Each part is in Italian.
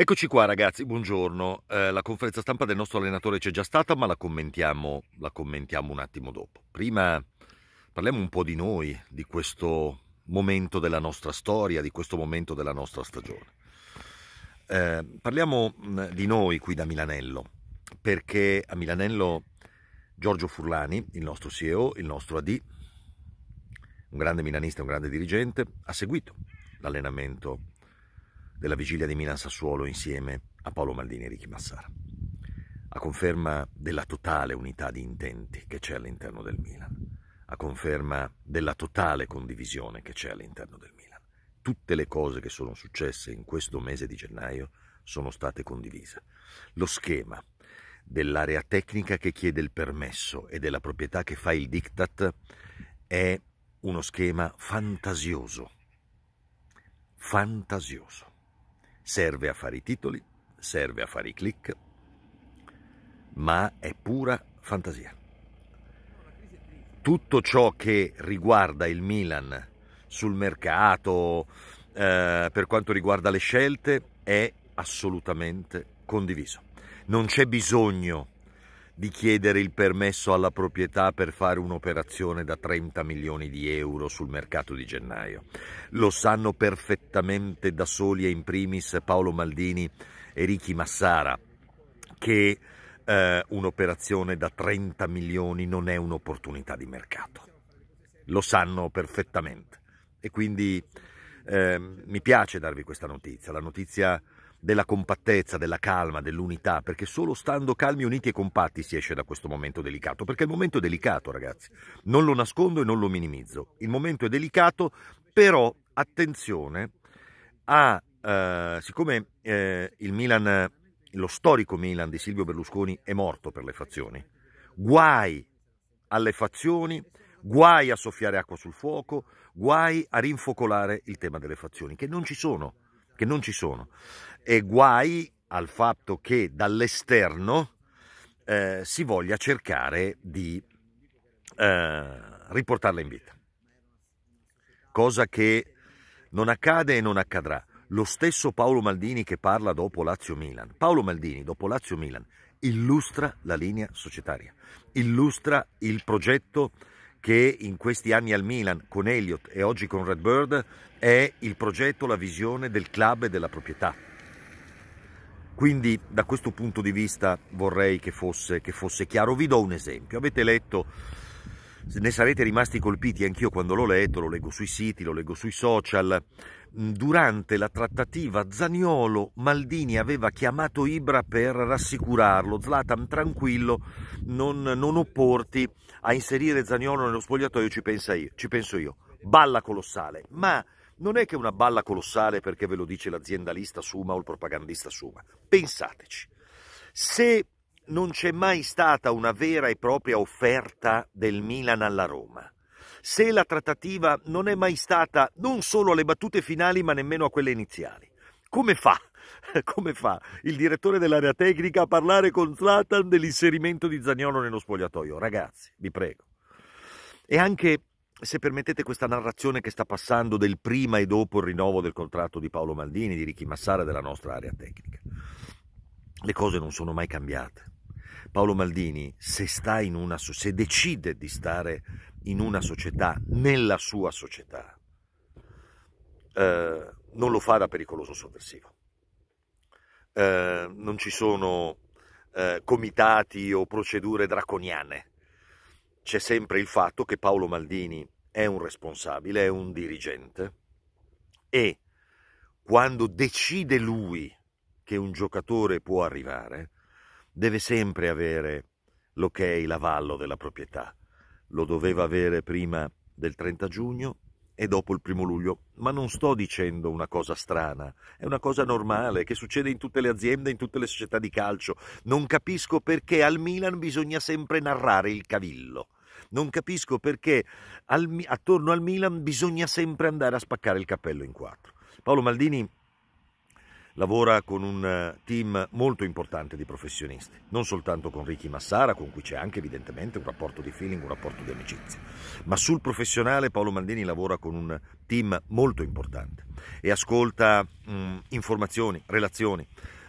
Eccoci qua ragazzi, buongiorno. Eh, la conferenza stampa del nostro allenatore c'è già stata, ma la commentiamo, la commentiamo un attimo dopo. Prima parliamo un po' di noi, di questo momento della nostra storia, di questo momento della nostra stagione. Eh, parliamo mm, di noi qui da Milanello, perché a Milanello Giorgio Furlani, il nostro CEO, il nostro AD, un grande milanista, un grande dirigente, ha seguito l'allenamento della vigilia di Milan Sassuolo insieme a Paolo Maldini e Ricky Massara, a conferma della totale unità di intenti che c'è all'interno del Milan, a conferma della totale condivisione che c'è all'interno del Milan. Tutte le cose che sono successe in questo mese di gennaio sono state condivise. Lo schema dell'area tecnica che chiede il permesso e della proprietà che fa il diktat è uno schema fantasioso. Fantasioso serve a fare i titoli, serve a fare i click, ma è pura fantasia. Tutto ciò che riguarda il Milan sul mercato, eh, per quanto riguarda le scelte, è assolutamente condiviso. Non c'è bisogno di chiedere il permesso alla proprietà per fare un'operazione da 30 milioni di euro sul mercato di gennaio. Lo sanno perfettamente da soli e in primis Paolo Maldini e Ricky Massara che eh, un'operazione da 30 milioni non è un'opportunità di mercato. Lo sanno perfettamente e quindi eh, mi piace darvi questa notizia. La notizia della compattezza, della calma, dell'unità, perché solo stando calmi, uniti e compatti si esce da questo momento delicato, perché il momento è delicato ragazzi, non lo nascondo e non lo minimizzo, il momento è delicato, però attenzione a, eh, siccome eh, il Milan, lo storico Milan di Silvio Berlusconi è morto per le fazioni, guai alle fazioni, guai a soffiare acqua sul fuoco, guai a rinfocolare il tema delle fazioni, che non ci sono che non ci sono. E guai al fatto che dall'esterno eh, si voglia cercare di eh, riportarla in vita. Cosa che non accade e non accadrà. Lo stesso Paolo Maldini che parla dopo Lazio Milan. Paolo Maldini dopo Lazio Milan illustra la linea societaria, illustra il progetto che in questi anni al Milan, con Elliot e oggi con Red Bird è il progetto, la visione del club e della proprietà. Quindi da questo punto di vista vorrei che fosse, che fosse chiaro. Vi do un esempio. Avete letto, ne sarete rimasti colpiti anch'io quando l'ho letto, lo leggo sui siti, lo leggo sui social, Durante la trattativa Zaniolo, Maldini aveva chiamato Ibra per rassicurarlo. Zlatan, tranquillo, non, non opporti a inserire Zaniolo nello spogliatoio, ci, io, ci penso io. Balla colossale, ma non è che una balla colossale perché ve lo dice l'aziendalista Suma o il propagandista Suma. Pensateci, se non c'è mai stata una vera e propria offerta del Milan alla Roma, se la trattativa non è mai stata non solo alle battute finali ma nemmeno a quelle iniziali. Come fa? Come fa il direttore dell'area tecnica a parlare con Zlatan dell'inserimento di Zagnolo nello spogliatoio? Ragazzi, vi prego. E anche se permettete questa narrazione che sta passando del prima e dopo il rinnovo del contratto di Paolo Maldini, di Ricky Massara della nostra area tecnica. Le cose non sono mai cambiate. Paolo Maldini, se, una, se decide di stare in una società, nella sua società, eh, non lo fa da pericoloso sovversivo. Eh, non ci sono eh, comitati o procedure draconiane. C'è sempre il fatto che Paolo Maldini è un responsabile, è un dirigente e quando decide lui che un giocatore può arrivare, deve sempre avere l'ok, l'avallo della proprietà. Lo doveva avere prima del 30 giugno e dopo il primo luglio. Ma non sto dicendo una cosa strana, è una cosa normale che succede in tutte le aziende, in tutte le società di calcio. Non capisco perché al Milan bisogna sempre narrare il cavillo. Non capisco perché al, attorno al Milan bisogna sempre andare a spaccare il cappello in quattro. Paolo Maldini lavora con un eh, team molto importante di professionisti, non soltanto con Ricky Massara, con cui c'è anche evidentemente un rapporto di feeling, un rapporto di amicizia, ma sul professionale Paolo Mandini lavora con un team molto importante e ascolta mh, mm, informazioni, relazioni,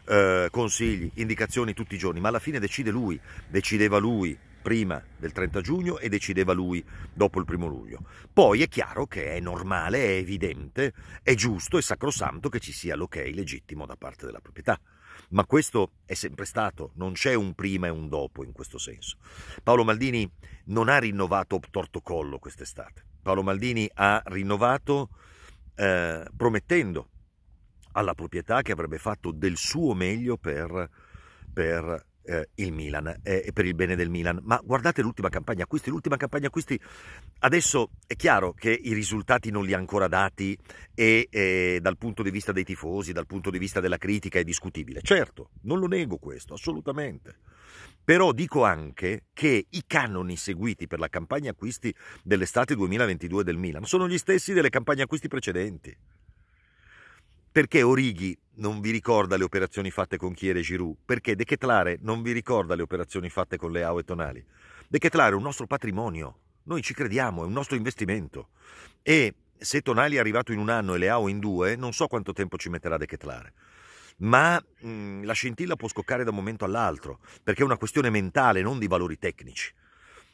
eh, consigli, indicazioni tutti i giorni, ma alla fine decide lui, decideva lui, prima del 30 giugno e decideva lui dopo il primo luglio. Poi è chiaro che è normale, è evidente, è giusto e sacrosanto che ci sia l'ok legittimo da parte della proprietà. Ma questo è sempre stato, non c'è un prima e un dopo in questo senso. Paolo Maldini non ha rinnovato torto collo quest'estate. Paolo Maldini ha rinnovato eh, promettendo alla proprietà che avrebbe fatto del suo meglio per, per eh, il Milan eh, e eh, per il bene del Milan. Ma guardate l'ultima campagna acquisti, l'ultima campagna acquisti. Adesso è chiaro che i risultati non li ha ancora dati e eh, dal punto di vista dei tifosi, dal punto di vista della critica è discutibile. Certo, non lo nego questo, assolutamente. Però dico anche che i canoni seguiti per la campagna acquisti dell'estate 2022 del Milan sono gli stessi delle campagne acquisti precedenti. Perché Orighi non vi ricorda le operazioni fatte con Chiere e Giroud? Perché De Ketlare non vi ricorda le operazioni fatte con Leao e Tonali? De Ketlare è un nostro patrimonio, noi ci crediamo, è un nostro investimento. E se Tonali è arrivato in un anno e Leao in due, non so quanto tempo ci metterà De Ketlare ma mh, la scintilla può scoccare da un momento all'altro, perché è una questione mentale, non di valori tecnici.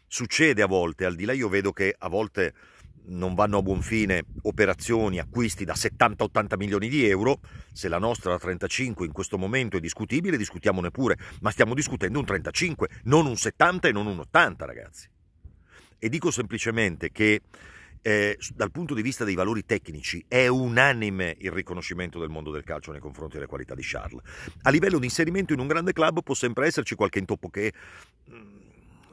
Succede a volte, al di là io vedo che a volte non vanno a buon fine operazioni, acquisti da 70-80 milioni di euro, se la nostra da 35 in questo momento è discutibile, discutiamone pure, ma stiamo discutendo un 35, non un 70 e non un 80 ragazzi. E dico semplicemente che eh, dal punto di vista dei valori tecnici è unanime il riconoscimento del mondo del calcio nei confronti delle qualità di Charles. A livello di inserimento in un grande club può sempre esserci qualche intoppo che mm,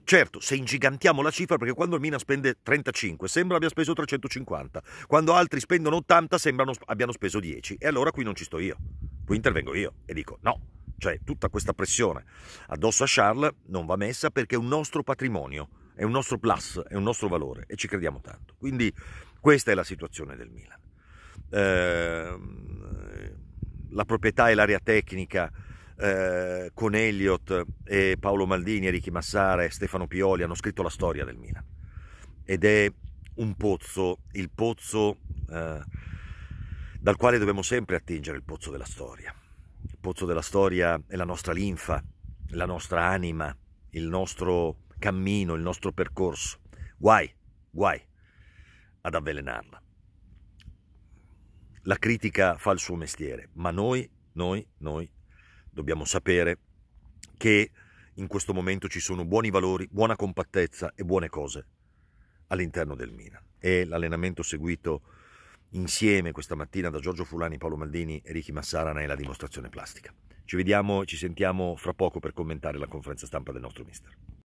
Certo, se ingigantiamo la cifra, perché quando il Mina spende 35 sembra abbia speso 350, quando altri spendono 80 sembrano abbiano speso 10, e allora qui non ci sto io, qui intervengo io e dico no, cioè tutta questa pressione addosso a Charles non va messa perché è un nostro patrimonio, è un nostro plus, è un nostro valore e ci crediamo tanto. Quindi questa è la situazione del Milan. Eh, la proprietà e l'area tecnica eh, con Elliott e Paolo Maldini, Ricky Massara e Stefano Pioli hanno scritto la storia del Milan. Ed è un pozzo, il pozzo eh, dal quale dobbiamo sempre attingere, il pozzo della storia. Il pozzo della storia è la nostra linfa, la nostra anima, il nostro cammino, il nostro percorso. Guai, guai ad avvelenarla. La critica fa il suo mestiere, ma noi, noi, noi dobbiamo sapere che in questo momento ci sono buoni valori, buona compattezza e buone cose all'interno del Milan. E l'allenamento seguito insieme questa mattina da Giorgio Fulani, Paolo Maldini e Ricky Massarana è la dimostrazione plastica. Ci vediamo, e ci sentiamo fra poco per commentare la conferenza stampa del nostro mister.